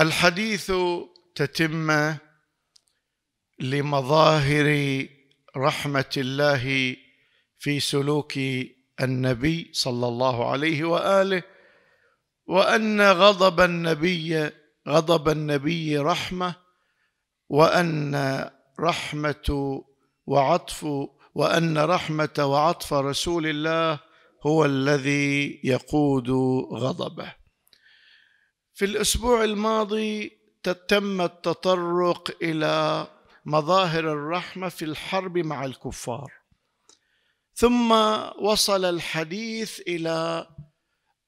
الحديث تتمه لمظاهر رحمه الله في سلوك النبي صلى الله عليه واله وان غضب النبي غضب النبي رحمه وان رحمه وعطف وان رحمه وعطف رسول الله هو الذي يقود غضبه في الاسبوع الماضي تم التطرق الى مظاهر الرحمه في الحرب مع الكفار ثم وصل الحديث الى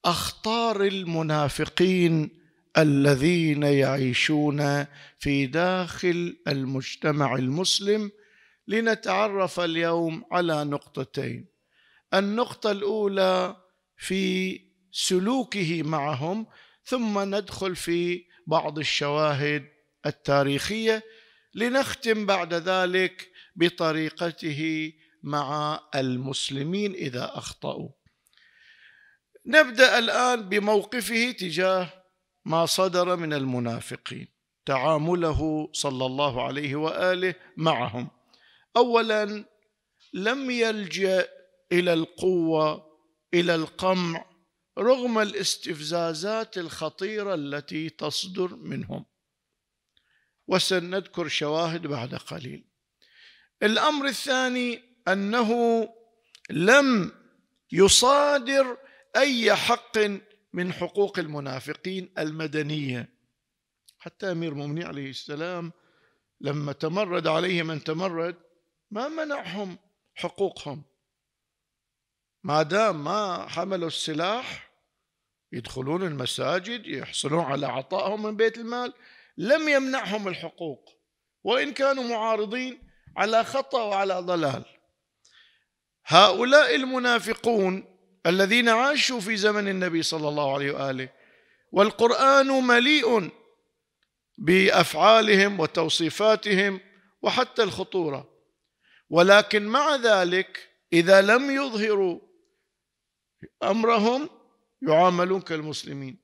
اخطار المنافقين الذين يعيشون في داخل المجتمع المسلم لنتعرف اليوم على نقطتين النقطه الاولى في سلوكه معهم ثم ندخل في بعض الشواهد التاريخيه لنختم بعد ذلك بطريقته مع المسلمين اذا اخطاوا نبدا الان بموقفه تجاه ما صدر من المنافقين تعامله صلى الله عليه واله معهم اولا لم يلجا الى القوه الى القمع رغم الاستفزازات الخطيره التي تصدر منهم وسنذكر شواهد بعد قليل الامر الثاني انه لم يصادر اي حق من حقوق المنافقين المدنيه حتى امير المؤمنين عليه السلام لما تمرد عليه من تمرد ما منعهم حقوقهم ما دام ما حملوا السلاح يدخلون المساجد يحصلون على عطائهم من بيت المال لم يمنعهم الحقوق وإن كانوا معارضين على خطأ وعلى ضلال هؤلاء المنافقون الذين عاشوا في زمن النبي صلى الله عليه وآله والقرآن مليء بأفعالهم وتوصيفاتهم وحتى الخطورة ولكن مع ذلك إذا لم يظهروا أمرهم يعاملون كالمسلمين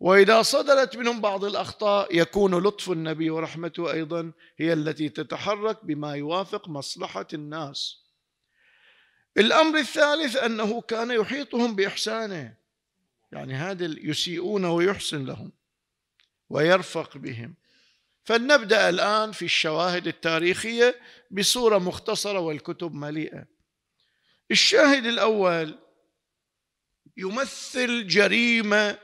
وإذا صدرت منهم بعض الأخطاء يكون لطف النبي ورحمته أيضا هي التي تتحرك بما يوافق مصلحة الناس الأمر الثالث أنه كان يحيطهم بإحسانه يعني هذا يسيئون ويحسن لهم ويرفق بهم فلنبدأ الآن في الشواهد التاريخية بصورة مختصرة والكتب مليئة الشاهد الأول يمثل جريمه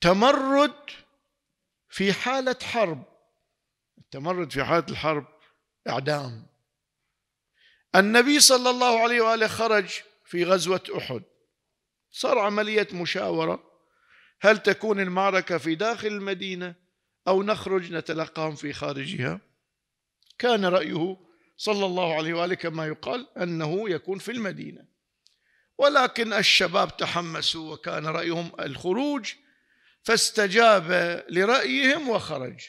تمرد في حاله حرب التمرد في حاله الحرب اعدام النبي صلى الله عليه واله خرج في غزوه احد صار عمليه مشاوره هل تكون المعركه في داخل المدينه او نخرج نتلقاهم في خارجها كان رايه صلى الله عليه واله كما يقال انه يكون في المدينه ولكن الشباب تحمسوا وكان رأيهم الخروج فاستجاب لرأيهم وخرج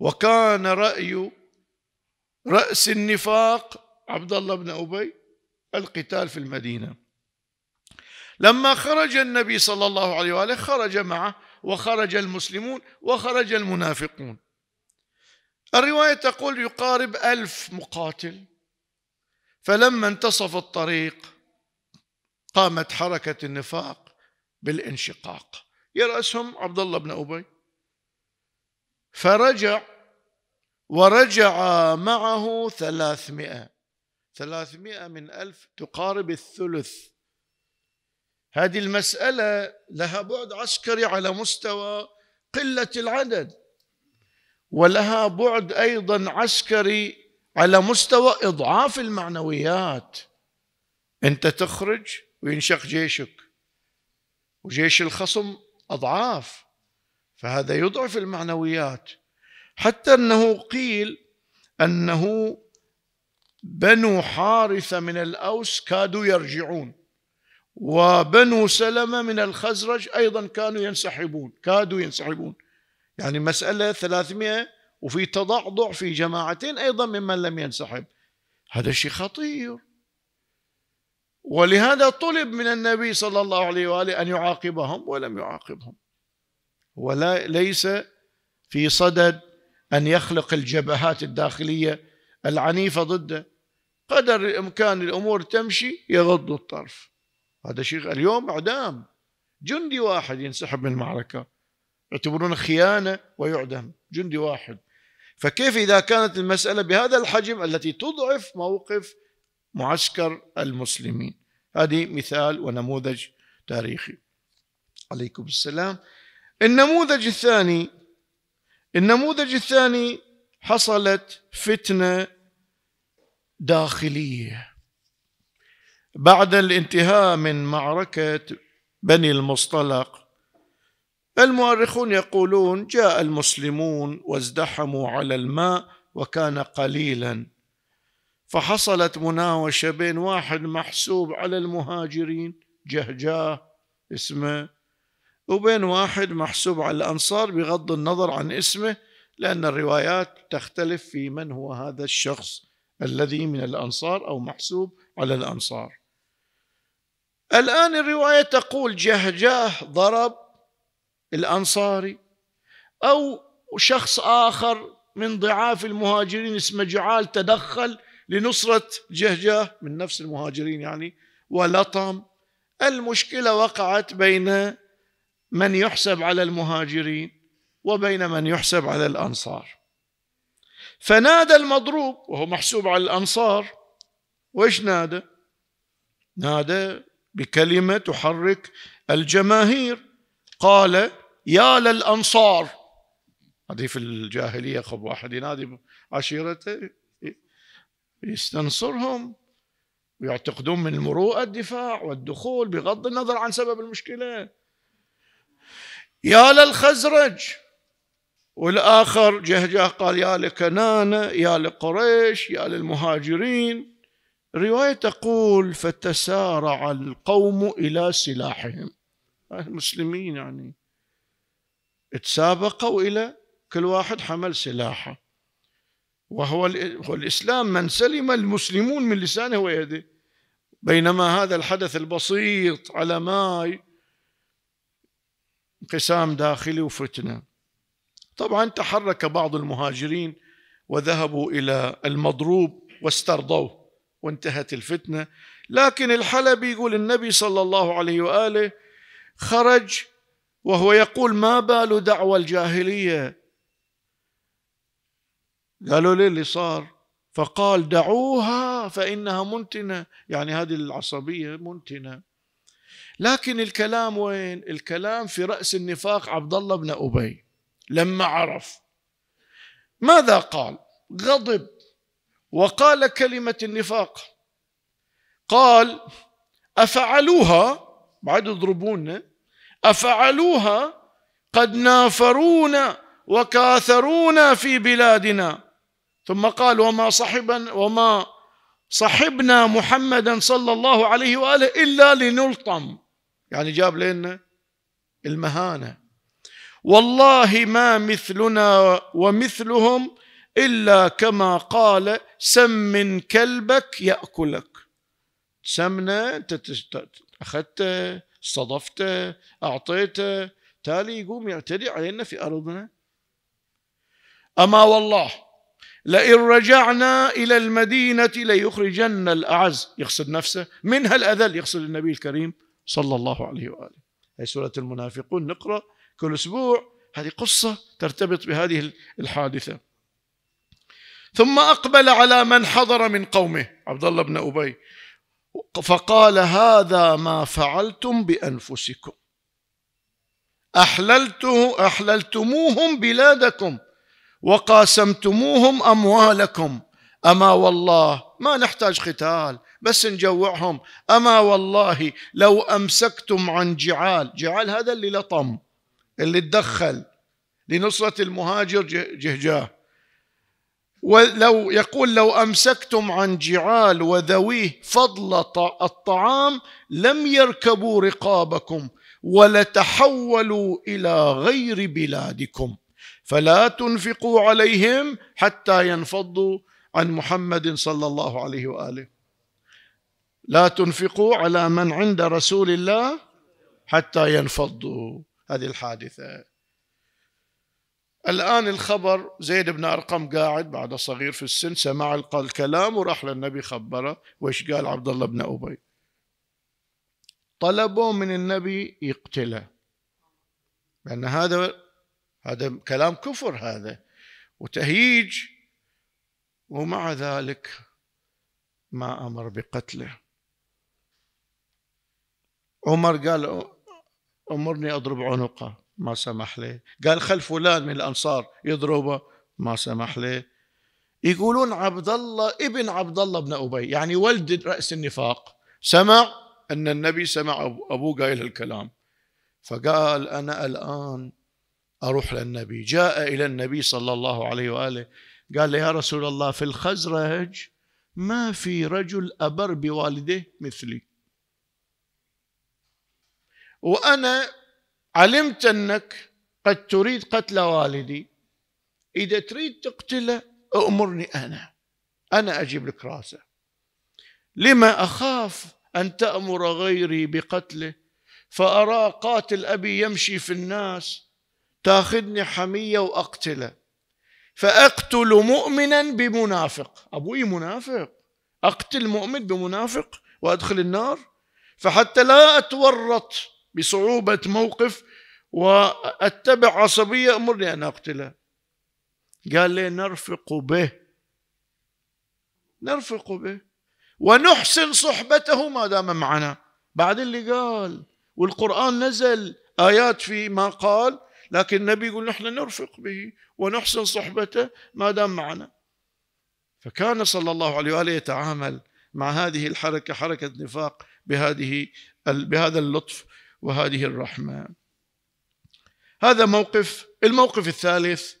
وكان رأي رأس النفاق عبد الله بن أبي القتال في المدينة لما خرج النبي صلى الله عليه وآله خرج معه وخرج المسلمون وخرج المنافقون الرواية تقول يقارب ألف مقاتل فلما انتصف الطريق قامت حركة النفاق بالانشقاق يرأسهم عبد الله بن أبي فرجع ورجع معه ثلاثمائة ثلاثمائة من ألف تقارب الثلث هذه المسألة لها بعد عسكري على مستوى قلة العدد ولها بعد أيضا عسكري على مستوى إضعاف المعنويات أنت تخرج وينشق جيشك وجيش الخصم أضعاف فهذا يضعف المعنويات حتى أنه قيل أنه بنو حارثة من الأوس كادوا يرجعون وبنو سلمة من الخزرج أيضا كانوا ينسحبون كادوا ينسحبون يعني مسألة 300 وفي تضعضع في جماعتين أيضا ممن لم ينسحب هذا شيء خطير ولهذا طلب من النبي صلى الله عليه واله ان يعاقبهم ولم يعاقبهم ولا ليس في صدد ان يخلق الجبهات الداخليه العنيفه ضده قدر الامكان الامور تمشي يغض الطرف هذا شيء اليوم اعدام جندي واحد ينسحب من المعركه يعتبرون خيانه ويعدم جندي واحد فكيف اذا كانت المساله بهذا الحجم التي تضعف موقف معسكر المسلمين هذه مثال ونموذج تاريخي عليكم السلام النموذج الثاني النموذج الثاني حصلت فتنه داخليه بعد الانتهاء من معركه بني المصطلق المؤرخون يقولون جاء المسلمون وازدحموا على الماء وكان قليلا فحصلت مناوشة بين واحد محسوب على المهاجرين جهجاه اسمه وبين واحد محسوب على الأنصار بغض النظر عن اسمه لأن الروايات تختلف في من هو هذا الشخص الذي من الأنصار أو محسوب على الأنصار الآن الرواية تقول جهجاه ضرب الأنصاري أو شخص آخر من ضعاف المهاجرين اسمه جعال تدخل لنصرة جهجة من نفس المهاجرين يعني ولطم المشكلة وقعت بين من يحسب على المهاجرين وبين من يحسب على الأنصار فنادى المضروب وهو محسوب على الأنصار وإيش نادى نادى بكلمة تحرك الجماهير قال يا للأنصار هذه في الجاهلية خب واحد ينادي عشيرته يستنصرهم ويعتقدون من المروءة الدفاع والدخول بغض النظر عن سبب المشكلة يا للخزرج والآخر جهجاه قال يا لكنانة يا لقريش يا للمهاجرين الرواية تقول فتسارع القوم إلى سلاحهم المسلمين يعني تسابقوا إلى كل واحد حمل سلاحه وهو الإسلام من سلم المسلمون من لسانه ويده بينما هذا الحدث البسيط على ماي انقسام داخلي وفتنة طبعا تحرك بعض المهاجرين وذهبوا إلى المضروب واسترضوه وانتهت الفتنة لكن الحلبي يقول النبي صلى الله عليه وآله خرج وهو يقول ما بال دعوى الجاهلية قالوا لي اللي صار فقال دعوها فإنها منتنة يعني هذه العصبية منتنة لكن الكلام وين الكلام في رأس النفاق عبد الله بن أبي لما عرف ماذا قال غضب وقال كلمة النفاق قال أفعلوها بعد يضربونا أفعلوها قد نافرونا وكاثرونا في بلادنا ثم قال وما صحبا وما صحبنا محمدا صلى الله عليه واله الا لنلطم يعني جاب لنا المهانه والله ما مثلنا ومثلهم الا كما قال سمن كلبك ياكلك سمنه انت اخذته صدفته اعطيته تالي يقوم يعتدي علينا في ارضنا اما والله لئن رجعنا إلى المدينة ليخرجن الأعز يقصد نفسه منها الأذل يقصد النبي الكريم صلى الله عليه وآله هذه سورة المنافقون نقرأ كل أسبوع هذه قصة ترتبط بهذه الحادثة ثم أقبل على من حضر من قومه عبد الله بن أبي فقال هذا ما فعلتم بأنفسكم أحللته أحللتموهم بلادكم وقاسمتموهم اموالكم اما والله ما نحتاج قتال بس نجوعهم اما والله لو امسكتم عن جعال جعال هذا اللي لطم اللي تدخل لنصره المهاجر جهجاه ولو يقول لو امسكتم عن جعال وذويه فضل الطعام لم يركبوا رقابكم ولتحولوا الى غير بلادكم فلا تنفقوا عليهم حتى ينفضوا عن محمد صلى الله عليه واله لا تنفقوا على من عند رسول الله حتى ينفضوا هذه الحادثه الان الخبر زيد بن ارقم قاعد بعد صغير في السن سمع الكلام وراح للنبي خبره وايش قال عبد الله بن ابي طلبوا من النبي يقتله لان هذا هذا كلام كفر هذا وتهييج ومع ذلك ما امر بقتله عمر قال امرني اضرب عنقه ما سمح له قال خل فلان من الانصار يضربه ما سمح له يقولون عبد الله ابن عبد الله بن ابي يعني ولد راس النفاق سمع ان النبي سمع ابوه قايل الكلام فقال انا الان أروح للنبي جاء إلى النبي صلى الله عليه وآله قال لي يا رسول الله في الخزرج ما في رجل أبر بوالديه مثلي وأنا علمت أنك قد تريد قتل والدي إذا تريد تقتله أمرني أنا أنا أجيب لك راسه لما أخاف أن تأمر غيري بقتله فأرى قاتل أبي يمشي في الناس تاخذني حمية وأقتله فأقتل مؤمنا بمنافق أبوي منافق أقتل مؤمن بمنافق وأدخل النار فحتى لا أتورط بصعوبة موقف وأتبع عصبية أمرني أن أقتله قال لي نرفق به نرفق به ونحسن صحبته ما دام معنا بعد اللي قال والقرآن نزل آيات في ما قال لكن النبي يقول نحن نرفق به ونحسن صحبته ما دام معنا فكان صلى الله عليه واله يتعامل مع هذه الحركه حركه نفاق بهذه بهذا اللطف وهذه الرحمه. هذا موقف، الموقف الثالث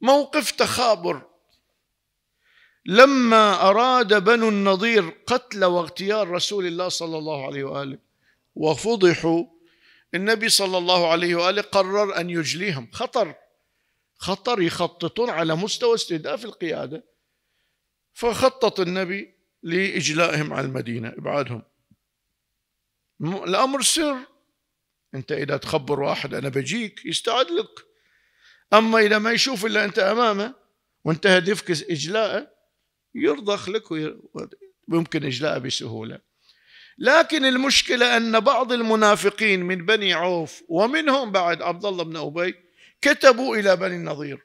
موقف تخابر لما اراد بنو النضير قتل واغتيال رسول الله صلى الله عليه واله وفضحوا النبي صلى الله عليه وآله قرر أن يجليهم خطر خطر يخططون على مستوى استهداف القيادة فخطط النبي لإجلائهم على المدينة إبعادهم الأمر سر أنت إذا تخبر واحد أنا بجيك يستعد لك أما إذا ما يشوف إلا أنت أمامه وأنت هدفك إجلاءه يرضخ لك ويمكن إجلاءه بسهولة لكن المشكله ان بعض المنافقين من بني عوف ومنهم بعد عبد الله بن ابي كتبوا الى بني النظير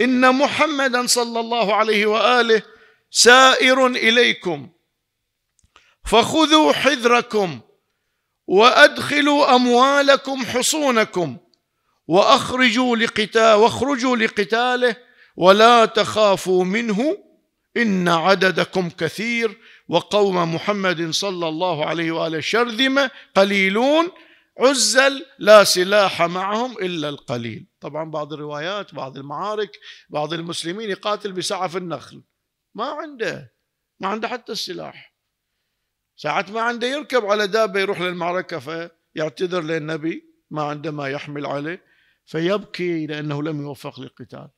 ان محمدا صلى الله عليه واله سائر اليكم فخذوا حذركم وادخلوا اموالكم حصونكم واخرجوا لقتال واخرجوا لقتاله ولا تخافوا منه ان عددكم كثير وقوم محمد صلى الله عليه وآله شرذمة قليلون عزل لا سلاح معهم إلا القليل طبعا بعض الروايات بعض المعارك بعض المسلمين يقاتل بسعف النخل ما عنده ما عنده حتى السلاح ساعات ما عنده يركب على دابة يروح للمعركة فيعتذر للنبي ما عنده ما يحمل عليه فيبكي لأنه لم يوفق للقتال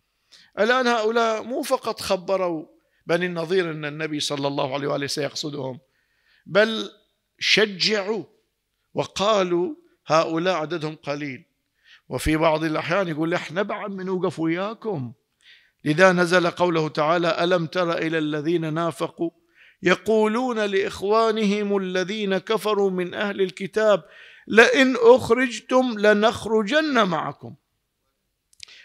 الآن هؤلاء مو فقط خبروا بني النظير أن النبي صلى الله عليه وآله سيقصدهم بل شجعوا وقالوا هؤلاء عددهم قليل وفي بعض الأحيان يقول احنا بعد من نوقف وياكم لذا نزل قوله تعالى ألم تر إلى الذين نافقوا يقولون لإخوانهم الذين كفروا من أهل الكتاب لئن أخرجتم لنخرجن معكم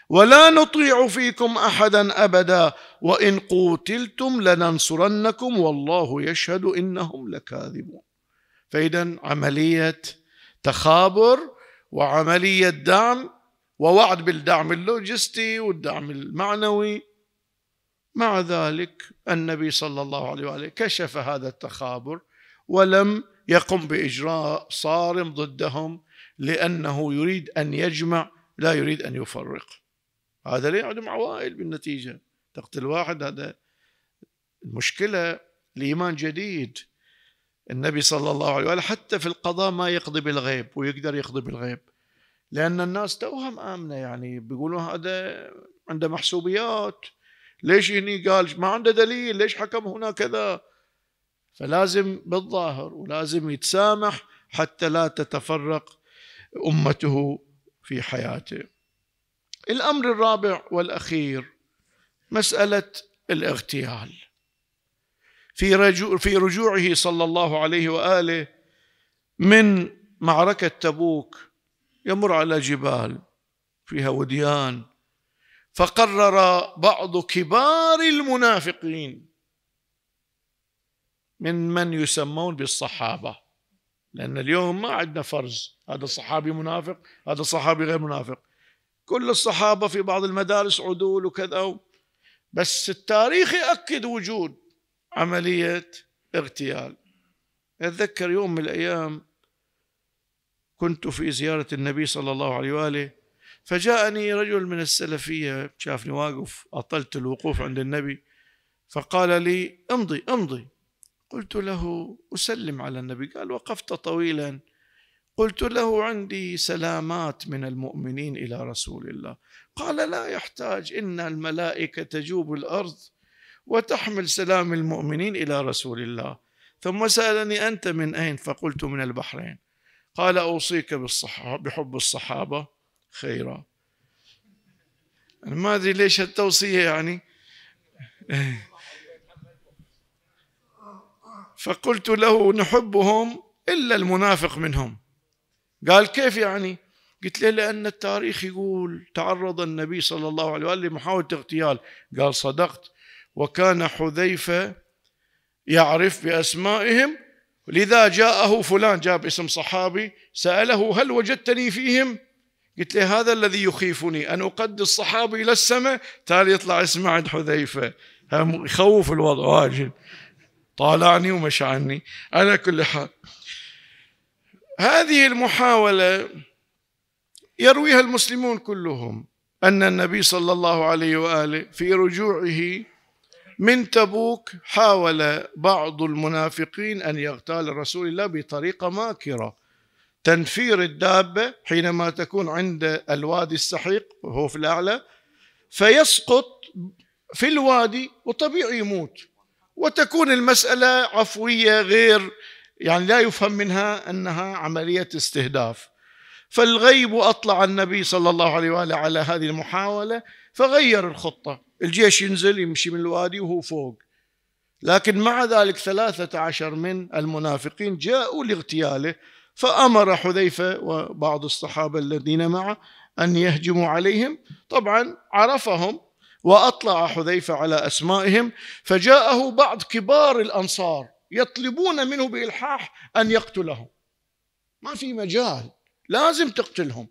ولا نطيع فيكم احدا ابدا وان قوتلتم لننصرنكم والله يشهد انهم لكاذبون فاذا عمليه تخابر وعمليه دعم ووعد بالدعم اللوجستي والدعم المعنوي مع ذلك النبي صلى الله عليه واله كشف هذا التخابر ولم يقم باجراء صارم ضدهم لانه يريد ان يجمع لا يريد ان يفرق هذا ليه عندهم عوائل بالنتيجة تقتل واحد هذا المشكلة الإيمان جديد النبي صلى الله عليه وسلم حتى في القضاء ما يقضي بالغيب ويقدر يقضي بالغيب لأن الناس توهم آمنة يعني بيقولوا هذا عنده محسوبيات ليش هني قال ما عنده دليل ليش حكم هنا كذا فلازم بالظاهر ولازم يتسامح حتى لا تتفرق أمته في حياته الامر الرابع والاخير مساله الاغتيال في رجوع في رجوعه صلى الله عليه واله من معركه تبوك يمر على جبال فيها وديان فقرر بعض كبار المنافقين من من يسمون بالصحابه لان اليوم ما عندنا فرز هذا صحابي منافق هذا صحابي غير منافق كل الصحابة في بعض المدارس عدول وكذا بس التاريخ يأكد وجود عملية اغتيال أتذكر يوم من الأيام كنت في زيارة النبي صلى الله عليه وآله فجاءني رجل من السلفية شافني واقف أطلت الوقوف عند النبي فقال لي امضي امضي قلت له أسلم على النبي قال وقفت طويلا قلت له عندي سلامات من المؤمنين الى رسول الله قال لا يحتاج ان الملائكه تجوب الارض وتحمل سلام المؤمنين الى رسول الله ثم سالني انت من اين فقلت من البحرين قال اوصيك بالصحابه بحب الصحابه خيرا ما ادري ليش التوصيه يعني فقلت له نحبهم الا المنافق منهم قال كيف يعني قلت له لأن التاريخ يقول تعرض النبي صلى الله عليه وآله لمحاولة اغتيال قال صدقت وكان حذيفة يعرف بأسمائهم لذا جاءه فلان جاب اسم صحابي سأله هل وجدتني فيهم قلت له هذا الذي يخيفني أن أقدس صحابي إلى السماء تالي يطلع اسمه عند حذيفة يخوف الوضع واجد طالعني ومشى عني على كل حال هذه المحاولة يرويها المسلمون كلهم أن النبي صلى الله عليه وآله في رجوعه من تبوك حاول بعض المنافقين أن يغتال رسول الله بطريقة ماكرة تنفير الدابة حينما تكون عند الوادي السحيق وهو في الأعلى فيسقط في الوادي وطبيعي يموت وتكون المسألة عفوية غير يعني لا يفهم منها انها عمليه استهداف فالغيب اطلع النبي صلى الله عليه واله على هذه المحاوله فغير الخطه الجيش ينزل يمشي من الوادي وهو فوق لكن مع ذلك ثلاثة عشر من المنافقين جاءوا لاغتياله فأمر حذيفة وبعض الصحابة الذين معه أن يهجموا عليهم طبعا عرفهم وأطلع حذيفة على أسمائهم فجاءه بعض كبار الأنصار يطلبون منه بإلحاح أن يقتلهم ما في مجال لازم تقتلهم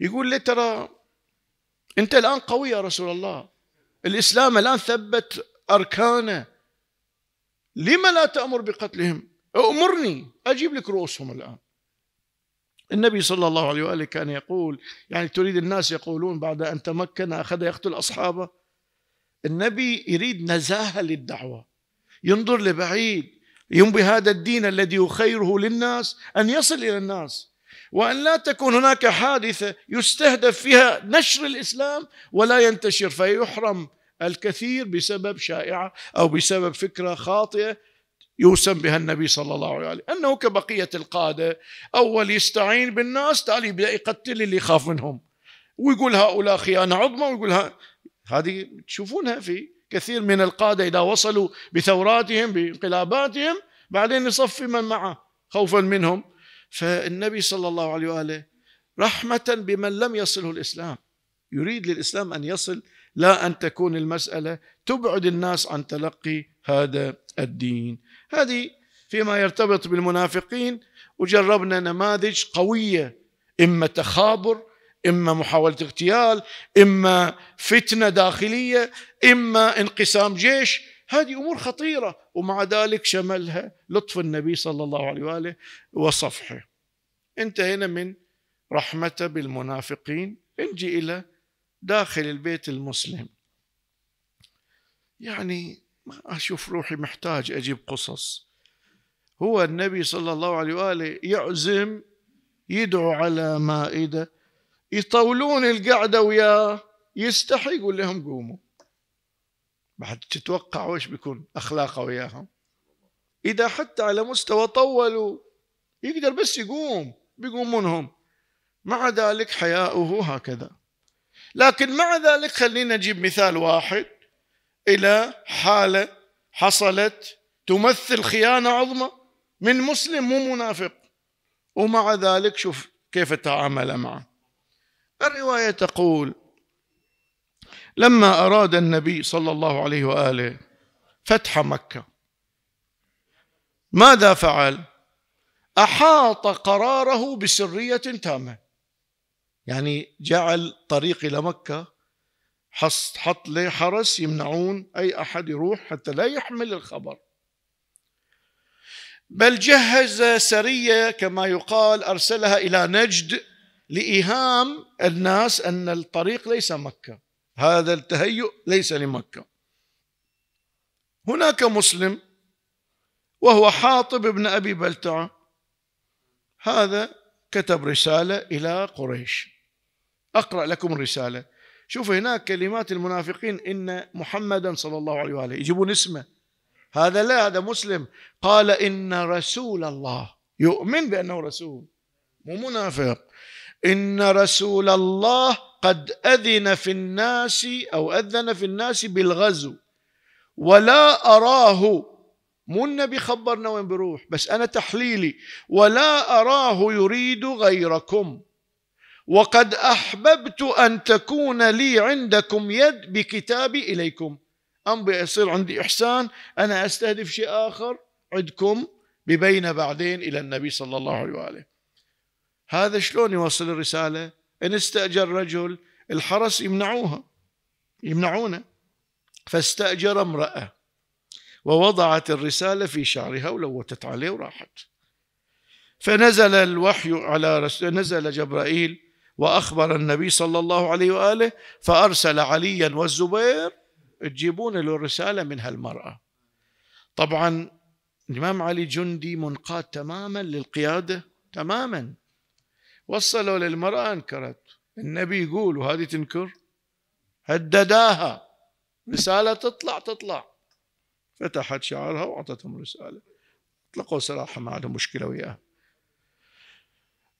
يقول لي ترى أنت الآن قوي يا رسول الله الإسلام الآن ثبت أركانه لما لا تأمر بقتلهم أمرني أجيب لك رؤوسهم الآن النبي صلى الله عليه وآله كان يقول يعني تريد الناس يقولون بعد أن تمكن أخذ يقتل أصحابه النبي يريد نزاهة للدعوة ينظر لبعيد ينبي هذا الدين الذي يخيره للناس أن يصل إلى الناس وأن لا تكون هناك حادثة يستهدف فيها نشر الإسلام ولا ينتشر فيحرم الكثير بسبب شائعة أو بسبب فكرة خاطئة يوسم بها النبي صلى الله عليه وسلم أنه كبقية القادة أول يستعين بالناس تعال يبدأ يقتل اللي يخاف منهم ويقول هؤلاء خيانة عظمى ويقول هذه تشوفونها في كثير من القادة إذا وصلوا بثوراتهم بانقلاباتهم بعدين يصفي من معه خوفا منهم فالنبي صلى الله عليه وآله رحمة بمن لم يصله الإسلام يريد للإسلام أن يصل لا أن تكون المسألة تبعد الناس عن تلقي هذا الدين هذه فيما يرتبط بالمنافقين وجربنا نماذج قوية إما تخابر اما محاوله اغتيال، اما فتنه داخليه، اما انقسام جيش، هذه امور خطيره ومع ذلك شملها لطف النبي صلى الله عليه واله وصفحه. انتهينا من رحمته بالمنافقين، نجي الى داخل البيت المسلم. يعني ما اشوف روحي محتاج اجيب قصص. هو النبي صلى الله عليه واله يعزم يدعو على مائده يطولون القعده وياه يستحي يقول لهم قوموا بعد تتوقع وش بيكون اخلاقه وياهم اذا حتى على مستوى طولوا يقدر بس يقوم بيقومون هم مع ذلك حياؤه هكذا لكن مع ذلك خلينا نجيب مثال واحد الى حاله حصلت تمثل خيانه عظمى من مسلم مو منافق ومع ذلك شوف كيف تعامل معه الرواية تقول لما أراد النبي صلى الله عليه وآله فتح مكة ماذا فعل؟ أحاط قراره بسرية تامة يعني جعل طريق إلى مكة حط له حرس يمنعون أي أحد يروح حتى لا يحمل الخبر بل جهز سرية كما يقال أرسلها إلى نجد لايهام الناس ان الطريق ليس مكه هذا التهيؤ ليس لمكه هناك مسلم وهو حاطب بن ابي بلتعه هذا كتب رساله الى قريش اقرا لكم الرساله شوفوا هناك كلمات المنافقين ان محمدا صلى الله عليه واله يجيبون اسمه هذا لا هذا مسلم قال ان رسول الله يؤمن بانه رسول مو منافق ان رسول الله قد اذن في الناس او اذن في الناس بالغزو ولا اراه مو النبي خبرنا وين بروح بس انا تحليلي ولا اراه يريد غيركم وقد احببت ان تكون لي عندكم يد بكتابي اليكم ام بيصير عندي احسان انا استهدف شيء اخر عندكم ببين بعدين الى النبي صلى الله عليه واله هذا شلون يوصل الرسالة إن استأجر رجل الحرس يمنعوها يمنعونه فاستأجر امرأة ووضعت الرسالة في شعرها ولوتت عليه وراحت فنزل الوحي على رس... نزل جبرائيل وأخبر النبي صلى الله عليه وآله فأرسل عليا والزبير تجيبون له الرسالة من هالمرأة طبعا الإمام علي جندي منقاد تماما للقيادة تماما وصلوا للمرأة أنكرت النبي يقول وهذه تنكر هدداها رسالة تطلع تطلع فتحت شعرها وأعطتهم رسالة أطلقوا سراحة ما عندهم مشكلة وياها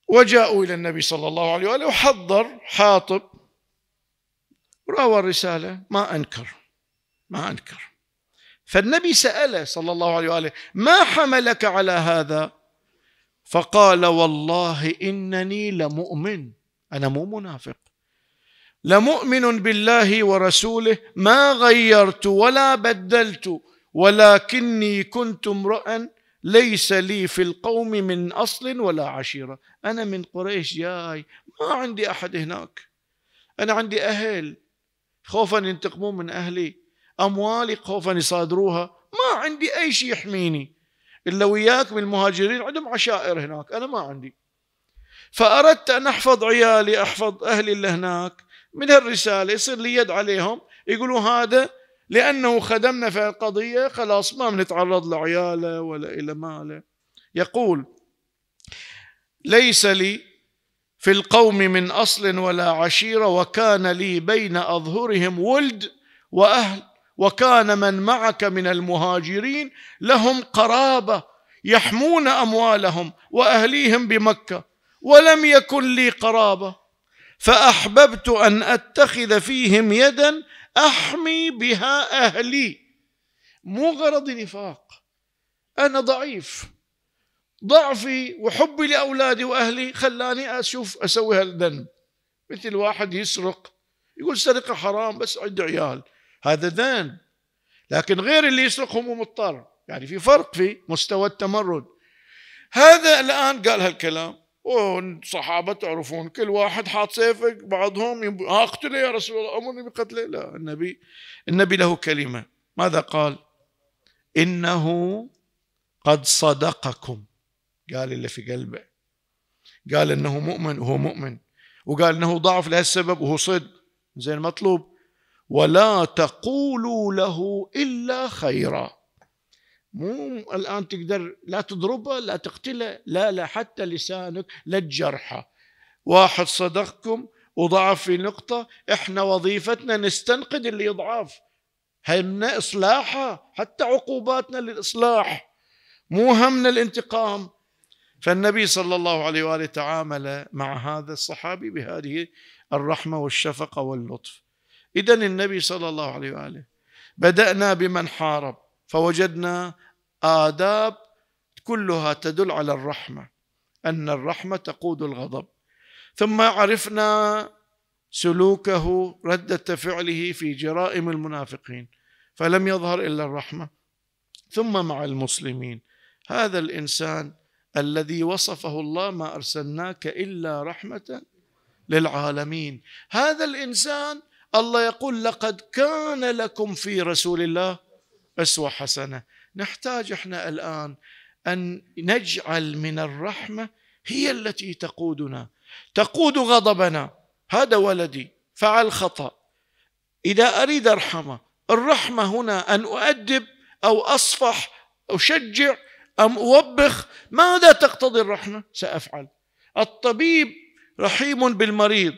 وجاءوا إلى النبي صلى الله عليه وآله وحضر حاطب روى الرسالة ما أنكر ما أنكر فالنبي سأله صلى الله عليه وآله ما حملك على هذا فقال والله انني لمؤمن انا مو منافق لمؤمن بالله ورسوله ما غيرت ولا بدلت ولكني كنت امرا ليس لي في القوم من اصل ولا عشيره انا من قريش جاي ما عندي احد هناك انا عندي اهل خوفا ينتقمون من اهلي اموالي خوفا يصادروها ما عندي اي شيء يحميني إلا وياك من المهاجرين عندهم عشائر هناك أنا ما عندي فأردت أن أحفظ عيالي أحفظ أهلي اللي هناك من هالرسالة يصير لي يد عليهم يقولوا هذا لأنه خدمنا في القضية خلاص ما بنتعرض لعياله ولا إلى ماله يقول ليس لي في القوم من أصل ولا عشيرة وكان لي بين أظهرهم ولد وأهل وكان من معك من المهاجرين لهم قرابه يحمون اموالهم واهليهم بمكه ولم يكن لي قرابه فاحببت ان اتخذ فيهم يدا احمي بها اهلي مو غرض نفاق انا ضعيف ضعفي وحبي لاولادي واهلي خلاني اشوف اسوي هالذنب مثل واحد يسرق يقول سرقه حرام بس عنده عيال هذا ذنب لكن غير اللي يسرق هو مضطر يعني في فرق في مستوى التمرد هذا الآن قال هالكلام والصحابة تعرفون كل واحد حاط سيفك بعضهم أقتله يا رسول الله أمرني بقتله لا النبي النبي له كلمة ماذا قال إنه قد صدقكم قال اللي في قلبه قال إنه مؤمن وهو مؤمن وقال إنه ضعف لهالسبب وهو صدق زين مطلوب ولا تقولوا له الا خيرا مو الان تقدر لا تضربه لا تقتله لا لا حتى لسانك لا تجرحه واحد صدقكم وضعف في نقطة احنا وظيفتنا نستنقد اللي يضعف همنا إصلاحه حتى عقوباتنا للإصلاح مو همنا الانتقام فالنبي صلى الله عليه وآله تعامل مع هذا الصحابي بهذه الرحمة والشفقة واللطف إذا النبي صلى الله عليه وآله بدأنا بمن حارب فوجدنا آداب كلها تدل على الرحمة أن الرحمة تقود الغضب ثم عرفنا سلوكه ردة فعله في جرائم المنافقين فلم يظهر إلا الرحمة ثم مع المسلمين هذا الإنسان الذي وصفه الله ما أرسلناك إلا رحمة للعالمين هذا الإنسان الله يقول لقد كان لكم في رسول الله اسوه حسنه نحتاج احنا الان ان نجعل من الرحمه هي التي تقودنا تقود غضبنا هذا ولدي فعل خطا اذا اريد ارحمه الرحمه هنا ان اؤدب او اصفح اشجع ام اوبخ ماذا تقتضي الرحمه سافعل الطبيب رحيم بالمريض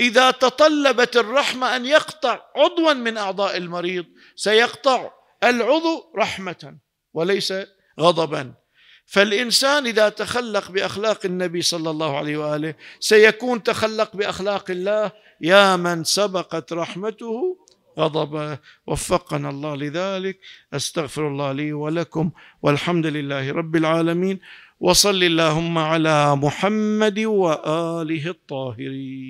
اذا تطلبت الرحمه ان يقطع عضوا من اعضاء المريض سيقطع العضو رحمه وليس غضبا فالانسان اذا تخلق باخلاق النبي صلى الله عليه واله سيكون تخلق باخلاق الله يا من سبقت رحمته غضبه وفقنا الله لذلك استغفر الله لي ولكم والحمد لله رب العالمين وصل اللهم على محمد واله الطاهرين